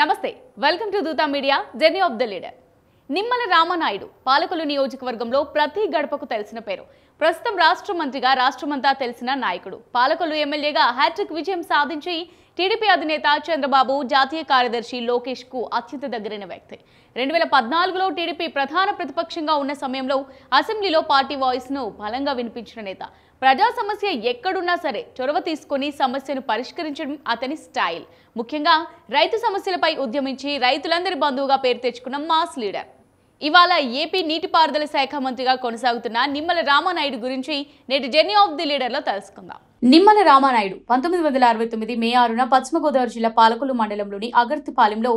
నమస్తే welcome to Dootha media journey of the leader Nimmala Ramanaidu పాలకులు నియోజకవర్గంలో ప్రతి గడపకు తెలిసిన పేరు ప్రస్తుతం రాష్ట్ర మంత్రిగా రాష్ట్రమంతా తెలిసిన నాయకుడు పాలకులు ఎమ్మెల్యేగా హ్యాట్రిక్ విజయం సాధించి టీడీపీ అధినేత చంద్రబాబు జాతీయ కార్యదర్శి లోకేష్ కు అత్యంత దగ్గరైన వ్యక్తి రెండు వేల పద్నాలుగులో టీడీపీ ప్రధాన ప్రతిపక్షంగా ఉన్న సమయంలో అసెంబ్లీలో పార్టీ వాయిస్ ను బలంగా వినిపించిన నేత ప్రజా సమస్య ఎక్కడున్నా సరే చొరవ తీసుకుని సమస్యను పరిష్కరించడం అతని స్టైల్ ముఖ్యంగా రైతు సమస్యలపై ఉద్యమించి రైతులందరి బంధువుగా పేరు తెచ్చుకున్న మాస్ లీడర్ ఇవాళ ఏపీ నీటిపారుదల శాఖ మంత్రిగా కొనసాగుతున్న నిమ్మల రామానాయుడు గురించి నేటి జర్నీ ఆఫ్ ది లీడర్లో తెలుసుకుందాం నిమ్మల రామానాయుడు పంతొమ్మిది వందల అరవై తొమ్మిది మే ఆరున పశ్చిమ గోదావరి జిల్లా పాలకులు మండలంలోని అగర్తిపాలెంలో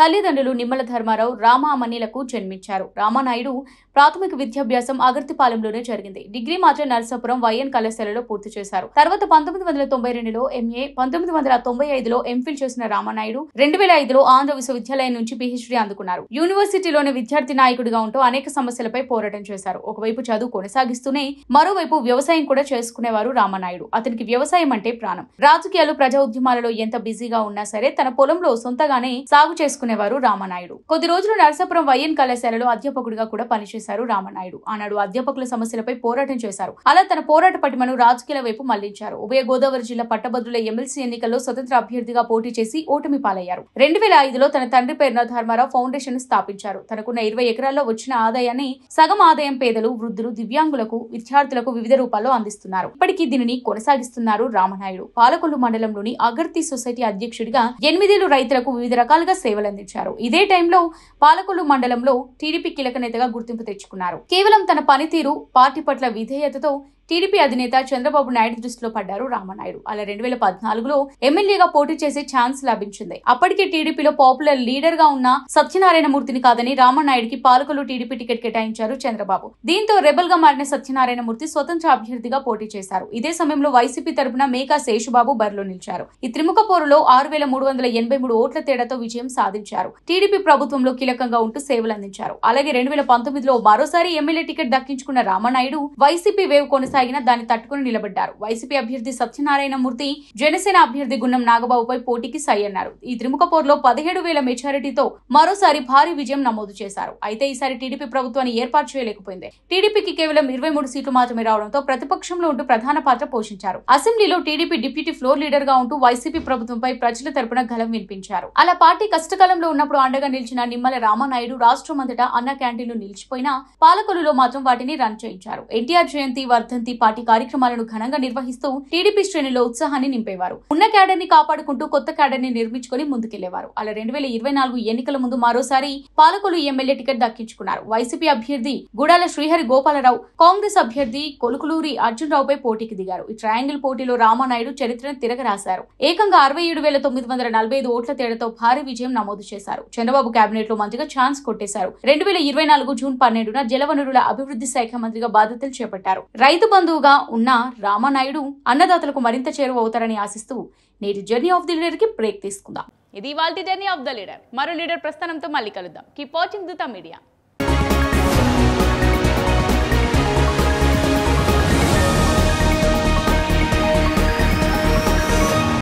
తల్లిదండ్రులు నిమ్మల ధర్మారావు రామామణిలకు జన్మించారు రామానాయుడు ప్రాథమిక విద్యాభ్యాసం అగర్తిపాలెంలోనే జరిగింది డిగ్రీ మాత్రం నరసాపురం వైఎన్ కళాశాలలో పూర్తి చేశారు తర్వాత పంతొమ్మిది వందల తొంభై రెండులో ఎంఏ పంతొమ్మిది వందల తొంభై ఐదులో ఎంఫిల్ చేసిన రామానాయుడు రెండు వేల ఐదులో ఆంధ్ర విశ్వవిద్యాలయం నుంచి పిహెచ్డీ అందుకున్నారు యూనివర్సిటీలోని విద్యార్థి నాయకుడిగా ఉంటూ అనేక సమస్యలపై పోరాటం చేశారు ఒకవైపు చదువు కొనసాగిస్తూనే మరోవైపు వ్యవసాయం కూడా చేసుకునేవారు రామానాయుడు అతని అతనికి వ్యవసాయం అంటే ప్రాణం రాజకీయాలు ప్రజా ఉద్యమాలలో ఎంత బిజీగా ఉన్నా సరే తన పొలంలో సొంతగానే సాగు చేసుకునేవారు రామనాయుడు కొద్ది రోజులు నరసాపురం వైఎన్ కళాశాలలో అధ్యాపకుడిగా కూడా పనిచేశారు రామనాయుడు ఆనాడు అధ్యాపకుల సమస్యలపై పోరాటం చేశారు అలా తన పోరాట పటిమను రాజకీయాల వైపు మళ్లించారు ఉభయ గోదావరి జిల్లా పట్టభద్రుల ఎమ్మెల్సీ ఎన్నికల్లో స్వతంత్ర అభ్యర్థిగా పోటీ చేసి ఓటమి పాలయ్యారు రెండు వేల ఐదులో తన తండ్రి పేరున ధర్మారావు ఫౌండేషన్ స్థాపించారు తనకున్న ఇరవై ఎకరాల్లో వచ్చిన ఆదాయాన్ని సగం ఆదాయం పేదలు వృద్ధులు దివ్యాంగులకు విద్యార్థులకు వివిధ రూపాల్లో అందిస్తున్నారు ఇప్పటికీ దీనిని కొనసాగిస్తారు కొనసాగిస్తున్నారు రామనాయుడు పాలకొల్లు మండలంలోని అగర్తి సొసైటీ అధ్యక్షుడిగా ఎనిమిదేళ్లు రైతులకు వివిధ రకాలుగా సేవలందించారు ఇదే టైంలో పాలకొల్లు మండలంలో టీడీపీ కీలక నేతగా గుర్తింపు తెచ్చుకున్నారు కేవలం తన పనితీరు పార్టీ పట్ల విధేయతతో టీడీపీ అధినేత చంద్రబాబు నాయుడు దృష్టిలో పడ్డారు రామనాయుడు అలా రెండు వేల పద్నాలుగులో ఎమ్మెల్యేగా పోటీ చేసే ఛాన్స్ లభించింది అప్పటికే టీడీపీలో పాపులర్ లీడర్ గా ఉన్న సత్యనారాయణ మూర్తిని కాదని రామనాయుడికి పాలకులు టీడీపీ టికెట్ కేటాయించారు చంద్రబాబు దీంతో రెబల్ గా మారిన సత్యనారాయణ మూర్తి స్వతంత్ర అభ్యర్థిగా పోటీ చేశారు ఇదే సమయంలో వైసీపీ తరపున మేకా శేషుబాబు బరిలో నిలిచారు ఈ త్రిముఖ పోరులో ఆరు వేల మూడు వందల ఎనభై మూడు ఓట్ల తేడాతో విజయం సాధించారు టీడీపీ ప్రభుత్వంలో కీలకంగా ఉంటూ సేవలు అందించారు అలాగే రెండు వేల పంతొమ్మిదిలో మరోసారి ఎమ్మెల్యే టికెట్ దక్కించుకున్న రామనాయుడు వైసీపీ వేవ్ కొనసాగి కొనసాగినా దాన్ని తట్టుకుని నిలబడ్డారు వైసీపీ అభ్యర్థి సత్యనారాయణ మూర్తి జనసేన అభ్యర్థి గున్నం నాగబాబుపై పోటీకి సై అన్నారు ఈ త్రిముఖ పోరులో పదిహేడు వేల మెజారిటీతో మరోసారి భారీ విజయం నమోదు చేశారు అయితే ఈసారి టీడీపీ ప్రభుత్వాన్ని ఏర్పాటు చేయలేకపోయింది టీడీపీకి కేవలం ఇరవై మూడు సీట్లు మాత్రమే రావడంతో ప్రతిపక్షంలో ఉంటూ ప్రధాన పాత్ర పోషించారు అసెంబ్లీలో టీడీపీ డిప్యూటీ ఫ్లోర్ లీడర్ గా ఉంటూ వైసీపీ ప్రభుత్వంపై ప్రజల తరపున గలం వినిపించారు అలా పార్టీ కష్టకాలంలో ఉన్నప్పుడు అండగా నిలిచిన నిమ్మల రామానాయుడు రాష్ట్రం అంతటా అన్న క్యాంటీన్లు నిలిచిపోయినా పాలకులలో మాత్రం వాటిని రన్ చేయించారు ఎన్టీఆర్ జయంతి వర్ధంతి అభివృద్ధి పార్టీ కార్యక్రమాలను ఘనంగా నిర్వహిస్తూ టీడీపీ శ్రేణిలో ఉత్సాహాన్ని నింపేవారు ఉన్న క్యాడర్ ని కాపాడుకుంటూ కొత్త క్యాడర్ ని నిర్మించుకుని ముందుకెళ్లేవారు అలా రెండు వేల ఇరవై నాలుగు ఎన్నికల ముందు మరోసారి పాలకొలు ఎమ్మెల్యే టికెట్ దక్కించుకున్నారు వైసీపీ అభ్యర్థి గుడాల శ్రీహరి గోపాలరావు కాంగ్రెస్ అభ్యర్థి కొలుకులూరి అర్జున్ రావుపై పోటీకి దిగారు ఈ ట్రయాంగిల్ పోటీలో రామానాయుడు చరిత్రను తిరగరాశారు ఏకంగా అరవై ఏడు వందల నలభై ఓట్ల తేడాతో భారీ విజయం నమోదు చేశారు చంద్రబాబు కేబినెట్ లో మంత్రిగా ఛాన్స్ కొట్టేశారు రెండు వేల ఇరవై నాలుగు జూన్ పన్నెండున జలవనరుల అభివృద్ధి శాఖ మంత్రిగా బాధ్యతలు చేపట్టారు రైతు బంధువుగా ఉన్న రామానాయుడు అన్నదాతలకు మరింత చేరువ అవుతారని ఆశిస్తూ నేటి జర్నీ ఆఫ్ ది లీడర్కి బ్రేక్ తీసుకుందాం ఇది వాళ్ళ జర్నీ ఆఫ్ ద లీడర్ మరో లీడర్ ప్రస్థానంతో మళ్ళీ కలుద్దాం కీప్ వాచింగ్ దుతా మీడియా